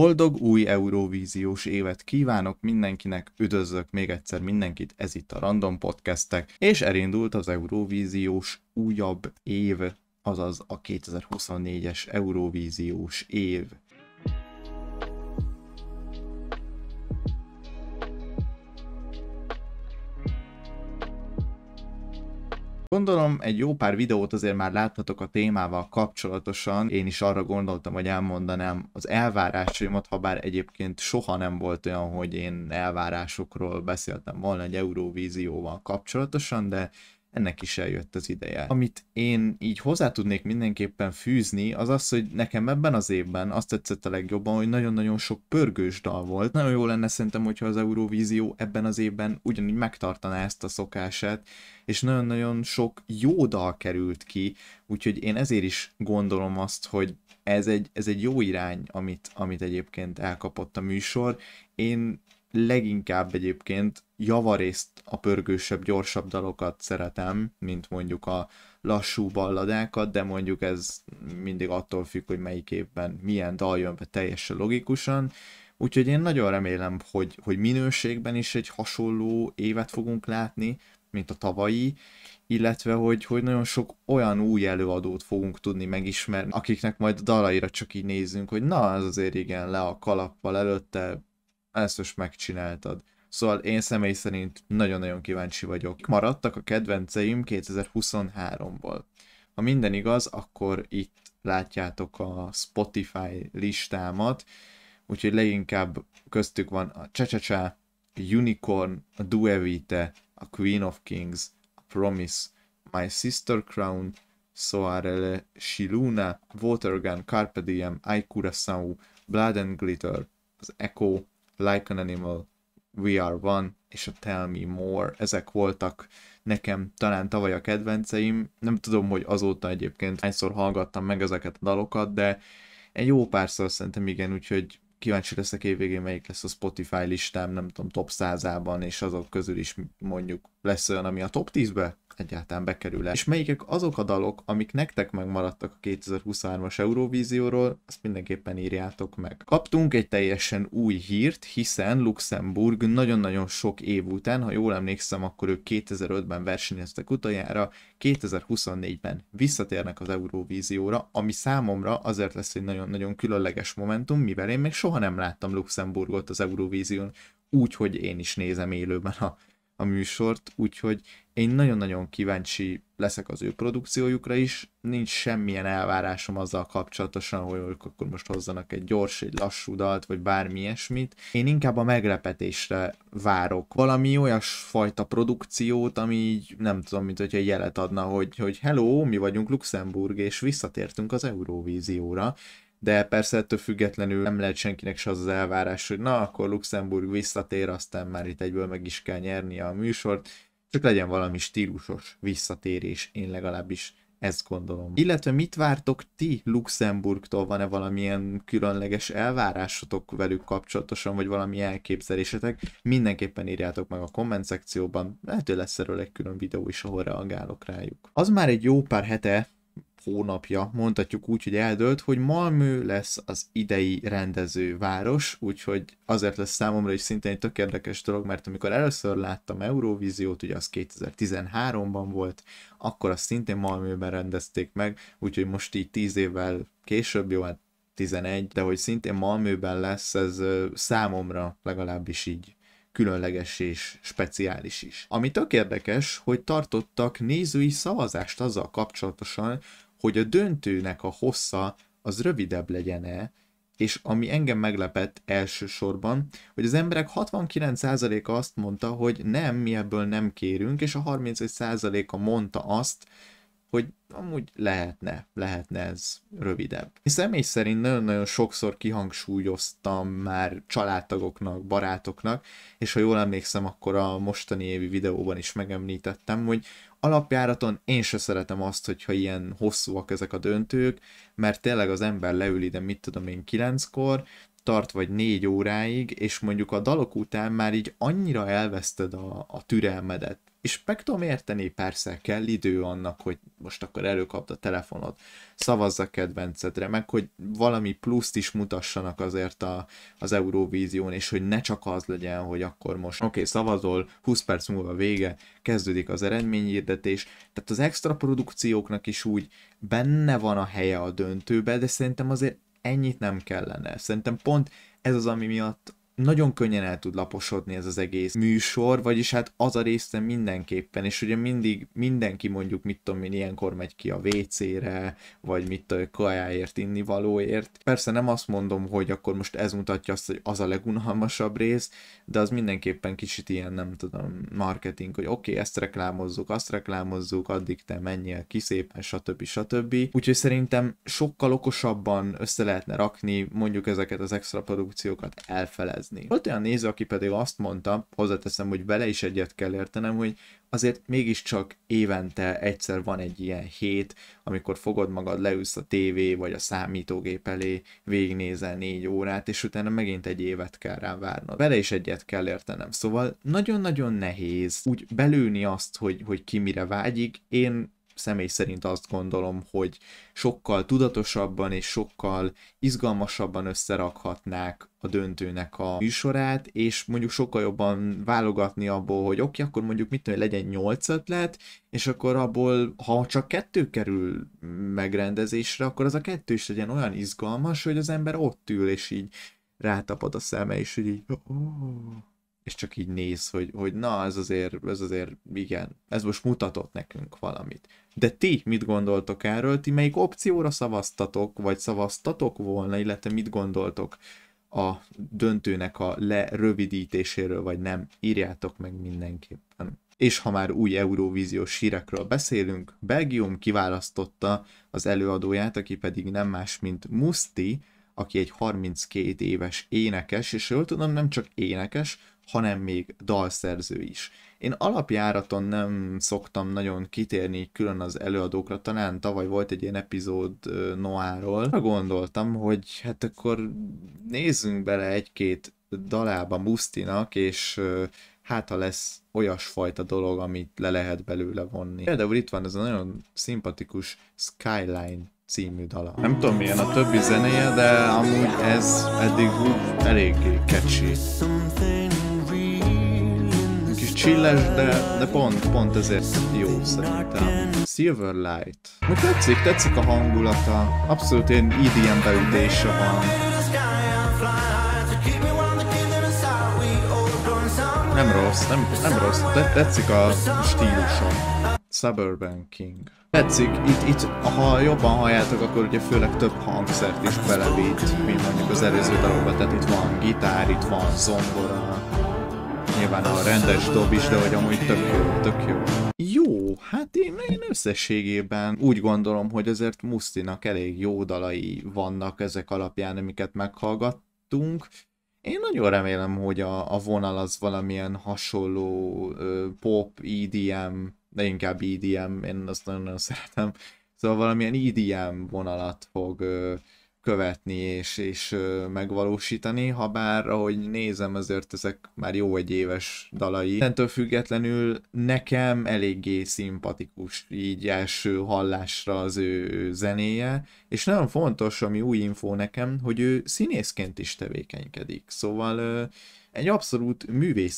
Boldog új Euróvíziós évet kívánok mindenkinek, üdvözlök még egyszer mindenkit, ez itt a Random Podcastek, és elindult az Euróvíziós újabb év, azaz a 2024-es Euróvíziós év Gondolom egy jó pár videót azért már láttatok a témával kapcsolatosan, én is arra gondoltam, hogy elmondanám az elvárásaimat, ha bár egyébként soha nem volt olyan, hogy én elvárásokról beszéltem volna egy Euróvízióval kapcsolatosan, de ennek is eljött az ideje. Amit én így hozzá tudnék mindenképpen fűzni, az az, hogy nekem ebben az évben azt tetszett a legjobban, hogy nagyon-nagyon sok pörgős dal volt. Nagyon jó lenne szerintem, hogyha az Eurovízió ebben az évben ugyanígy megtartaná ezt a szokását, és nagyon-nagyon sok jó dal került ki, úgyhogy én ezért is gondolom azt, hogy ez egy, ez egy jó irány, amit, amit egyébként elkapott a műsor. Én leginkább egyébként javarészt a pörgősebb, gyorsabb dalokat szeretem, mint mondjuk a lassú balladákat, de mondjuk ez mindig attól függ, hogy melyik évben milyen dal jön be teljesen logikusan. Úgyhogy én nagyon remélem, hogy, hogy minőségben is egy hasonló évet fogunk látni, mint a tavalyi, illetve hogy, hogy nagyon sok olyan új előadót fogunk tudni megismerni, akiknek majd a dalaira csak így nézzünk, hogy na, az azért igen, le a kalappal előtte ezt most megcsináltad. Szóval én személy szerint nagyon-nagyon kíváncsi vagyok. Maradtak a kedvenceim 2023-ból. Ha minden igaz, akkor itt látjátok a Spotify listámat, úgyhogy leginkább köztük van a Csecsecsá, a Unicorn, a Duevite, a Queen of Kings, a Promise, My Sister Crown, Soarele, Shiluna, Watergun, Carpe Diem, Aikura Sau, Blood and Glitter, az Echo, Like an Animal, We Are One és a Tell Me More. Ezek voltak nekem talán tavaly a kedvenceim. Nem tudom, hogy azóta egyébként hányszor hallgattam meg ezeket a dalokat, de egy jó párszor szerintem igen, úgyhogy kíváncsi leszek évvégén, melyik lesz a Spotify listám, nem tudom, top 100-ában, és azok közül is mondjuk lesz olyan, ami a top 10-be egyáltalán bekerül-e. És melyikek azok a dalok, amik nektek megmaradtak a 2023-as Eurovízióról, azt mindenképpen írjátok meg. Kaptunk egy teljesen új hírt, hiszen Luxemburg nagyon-nagyon sok év után, ha jól emlékszem, akkor ők 2005-ben versenyeztek utoljára, 2024-ben visszatérnek az Eurovízióra, ami számomra azért lesz egy nagyon-nagyon különleges momentum, mivel én még soha nem láttam Luxemburgot az Eurovízión, úgy, hogy én is nézem élőben a a műsort, úgyhogy én nagyon-nagyon kíváncsi leszek az ő produkciójukra is, nincs semmilyen elvárásom azzal kapcsolatosan, hogy ők akkor most hozzanak egy gyors, egy lassú dalt, vagy bármi ilyesmit. Én inkább a meglepetésre várok. Valami olyas fajta produkciót, ami így nem tudom, mint hogyha jelet adna, hogy, hogy hello, mi vagyunk Luxemburg, és visszatértünk az Euróvízióra, de persze ettől függetlenül nem lehet senkinek se az az elvárás, hogy na, akkor Luxemburg visszatér, aztán már itt egyből meg is kell nyernie a műsort, csak legyen valami stílusos visszatérés, én legalábbis ezt gondolom. Illetve mit vártok ti Luxemburgtól? Van-e valamilyen különleges elvárásotok velük kapcsolatosan, vagy valami elképzelésetek? Mindenképpen írjátok meg a komment szekcióban, lehető lesz erről egy külön videó is, ahol reagálok rájuk. Az már egy jó pár hete, hónapja, mondhatjuk úgy, hogy eldölt, hogy Malmö lesz az idei rendező város, úgyhogy azért lesz számomra is szintén egy tök érdekes dolog, mert amikor először láttam Eurovíziót, ugye az 2013-ban volt, akkor azt szintén Malmöben rendezték meg, úgyhogy most így 10 évvel később, jó, hát 11, de hogy szintén Malmöben lesz, ez számomra legalábbis így különleges és speciális is. Ami tök érdekes, hogy tartottak nézői szavazást azzal kapcsolatosan, hogy a döntőnek a hossza az rövidebb legyen-e, és ami engem meglepett elsősorban, hogy az emberek 69%-a azt mondta, hogy nem, mi ebből nem kérünk, és a 31%-a mondta azt, hogy amúgy lehetne, lehetne ez rövidebb. Én személy szerint nagyon-nagyon sokszor kihangsúlyoztam már családtagoknak, barátoknak, és ha jól emlékszem, akkor a mostani évi videóban is megemlítettem, hogy alapjáraton én se szeretem azt, hogyha ilyen hosszúak ezek a döntők, mert tényleg az ember leül ide, mit tudom én, kilenckor, tart vagy négy óráig, és mondjuk a dalok után már így annyira elveszted a, a türelmedet, és meg tudom érteni, persze kell idő annak, hogy most akkor előkapd a telefonod, szavazza a kedvencedre, meg hogy valami pluszt is mutassanak azért a, az Euróvízión, és hogy ne csak az legyen, hogy akkor most oké, okay, szavazol, 20 perc múlva vége, kezdődik az eredményhirdetés, tehát az extra produkcióknak is úgy benne van a helye a döntőbe, de szerintem azért ennyit nem kellene. Szerintem pont ez az, ami miatt nagyon könnyen el tud laposodni ez az egész műsor, vagyis hát az a része mindenképpen, és ugye mindig mindenki mondjuk, mit tudom én, ilyenkor megy ki a WC-re, vagy mit a kajáért, innivalóért. Persze nem azt mondom, hogy akkor most ez mutatja azt, hogy az a legunalmasabb rész, de az mindenképpen kicsit ilyen, nem tudom, marketing, hogy oké, okay, ezt reklámozzuk, azt reklámozzuk, addig te menjél ki szépen, stb. stb. Úgyhogy szerintem sokkal okosabban össze lehetne rakni mondjuk ezeket az extra produkciókat elfelez érezni. Volt olyan néző, aki pedig azt mondta, hozzáteszem, hogy vele is egyet kell értenem, hogy azért mégiscsak évente egyszer van egy ilyen hét, amikor fogod magad, leülsz a tévé vagy a számítógép elé, végignézel négy órát, és utána megint egy évet kell rá várnod. Vele is egyet kell értenem. Szóval nagyon-nagyon nehéz úgy belőni azt, hogy, hogy ki mire vágyik. Én személy szerint azt gondolom, hogy sokkal tudatosabban és sokkal izgalmasabban összerakhatnák a döntőnek a műsorát, és mondjuk sokkal jobban válogatni abból, hogy oké, okay, akkor mondjuk mit tudom, legyen 8 ötlet, és akkor abból, ha csak kettő kerül megrendezésre, akkor az a kettő is legyen olyan izgalmas, hogy az ember ott ül, és így rátapad a szeme, és így, így oh és csak így néz, hogy, hogy na, ez azért, ez azért, igen, ez most mutatott nekünk valamit. De ti mit gondoltok erről? Ti melyik opcióra szavaztatok, vagy szavaztatok volna, illetve mit gondoltok a döntőnek a lerövidítéséről, vagy nem? Írjátok meg mindenképpen. És ha már új Euróvíziós sírekről beszélünk, Belgium kiválasztotta az előadóját, aki pedig nem más, mint Musti, aki egy 32 éves énekes, és jól tudom, nem csak énekes, hanem még dalszerző is. Én alapjáraton nem szoktam nagyon kitérni külön az előadókra, talán tavaly volt egy ilyen epizód Noáról. Gondoltam, hogy hát akkor nézzünk bele egy-két dalába Musztinak, és hát ha lesz olyasfajta dolog, amit le lehet belőle vonni. Például itt van ez a nagyon szimpatikus Skyline című dala. Nem tudom milyen a többi zenéje, de amúgy ez eddig eléggé catchy chilles, de, de pont, pont ezért jó szerintem. Silverlight. Most tetszik, tetszik a hangulata. Abszolút ilyen EDM beütése van. Nem rossz, nem, nem rossz, de tetszik a stílusom. Suburban King. Tetszik, itt, itt, ha jobban halljátok, akkor ugye főleg több hangszert is belevít, mint mondjuk az előző dalokban, tehát itt van gitár, itt van zongora, nyilván a rendes dob is, de hogy amúgy tök jó, tök jó. Jó, hát én, én összességében úgy gondolom, hogy azért Musztinak elég jó dalai vannak ezek alapján, amiket meghallgattunk. Én nagyon remélem, hogy a, a vonal az valamilyen hasonló ö, pop, EDM, de inkább EDM, én azt nagyon-nagyon szeretem, szóval valamilyen EDM vonalat fog ö, követni és, és megvalósítani, ha bár ahogy nézem, azért ezek már jó egy éves dalai. Ettől függetlenül nekem eléggé szimpatikus így első hallásra az ő zenéje, és nagyon fontos, ami új info nekem, hogy ő színészként is tevékenykedik, szóval egy abszolút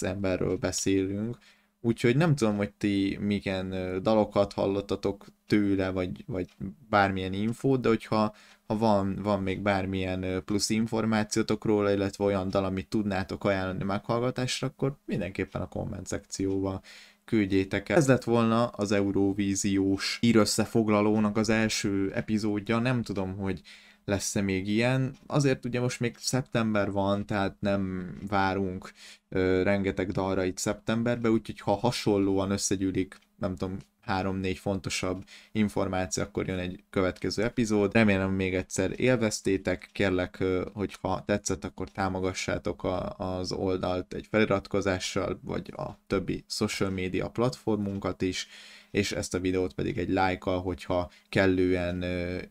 emberről beszélünk, Úgyhogy nem tudom, hogy ti milyen dalokat hallottatok tőle, vagy, vagy bármilyen infót, de hogyha ha van, van még bármilyen plusz információtok róla, illetve olyan dal, amit tudnátok ajánlani meghallgatásra, akkor mindenképpen a komment szekcióba küldjétek el. Ez lett volna az Euróvíziós írösszefoglalónak az első epizódja, nem tudom, hogy lesz-e még ilyen. Azért ugye most még szeptember van, tehát nem várunk ö, rengeteg dalra itt szeptemberbe, úgyhogy ha hasonlóan összegyűlik, nem tudom, három-négy fontosabb információ, akkor jön egy következő epizód. Remélem még egyszer élveztétek, kérlek, hogy ha tetszett, akkor támogassátok a, az oldalt egy feliratkozással, vagy a többi social media platformunkat is, és ezt a videót pedig egy like hogyha kellően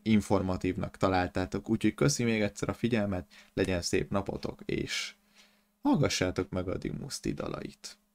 informatívnak találtátok. Úgyhogy köszi még egyszer a figyelmet, legyen szép napotok, és hallgassátok meg a Dimuszti dalait.